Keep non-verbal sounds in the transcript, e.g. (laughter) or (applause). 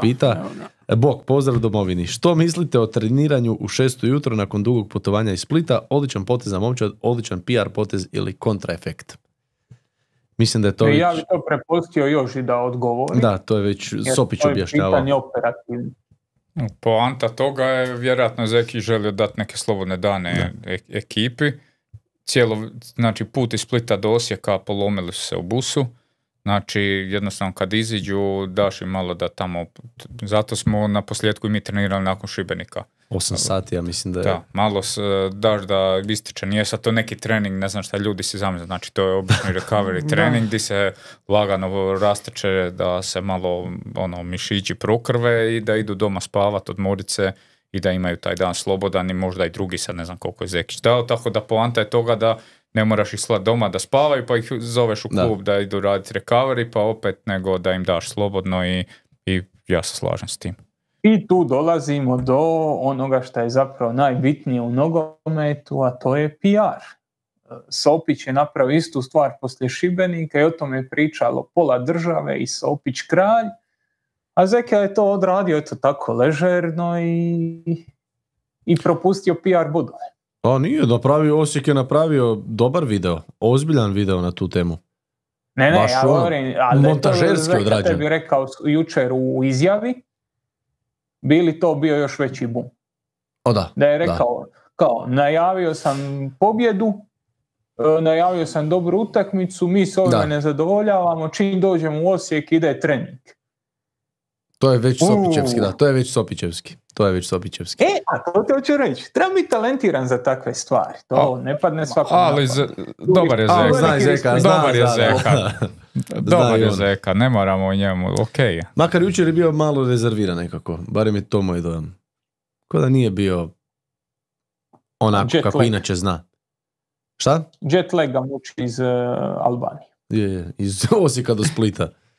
Pita, e, Bog, pozdrav domovini. Što mislite o treniranju u šestu jutro nakon dugog putovanja iz Splita? Odličan potez za momčad, odličan PR potez ili kontraefekt? Mislim da je to Ja bih to prepustio još i da odgovori. Da, to je već Sopić objašnjava. Pitanje operativno. Poanta toga je vjerojatno Zeki želio dati neke slobodne dane e-, ekipi. Cijelo, znači put iz Splita do Osijeka polomili su se u busu Znači, jednostavno kad iziđu, daš im malo da tamo... Zato smo na posljedku i mi trenirali nakon Šibenika. 8 sati, ja mislim da je. Da, malo daš da ističe. Nije sad to neki trening, ne znam šta ljudi si zamisle, Znači, to je obični recovery (laughs) trening gdje se lagano rasteče da se malo ono, mišići prokrve i da idu doma spavat, odmorit se i da imaju taj dan slobodan i možda i drugi sad ne znam koliko je Zekić dao, tako da poanta je toga da ne moraš ih slat doma da spavaju pa ih zoveš u klub da, idu raditi recovery pa opet nego da im daš slobodno i, i ja se slažem s tim. I tu dolazimo do onoga što je zapravo najbitnije u nogometu, a to je PR. Sopić je napravio istu stvar poslije Šibenika i o tome je pričalo pola države i Sopić kralj a Zeka je to odradio eto tako ležerno i, i propustio PR budove. A nije, napravio, Osijek je napravio dobar video, ozbiljan video na tu temu. Ne, ne, ja ono, govorim, ali montažerski to tebi rekao jučer u izjavi, bili to bio još veći bum. O da, je rekao, kao, najavio sam pobjedu, e, najavio sam dobru utakmicu, mi se ovime ne zadovoljavamo, čim dođem u Osijek ide trening. To je već Sopićevski, da, to je već Sopićevski. To je već sopićevski E, a to te hoću reći. Treba biti talentiran za takve stvari. To ne padne svakom. Ali, dobar je Zeka. Zeka. dobar je Zeka. (laughs) dobar je Zeka. Ne moramo o njemu. Ok. Makar jučer je bio malo rezerviran nekako. Barem je to moj dojam. Ko da nije bio onako kako inače zna. Šta? Jet lag ga muči iz uh, Albanije. Je, je, iz Osijeka do Splita.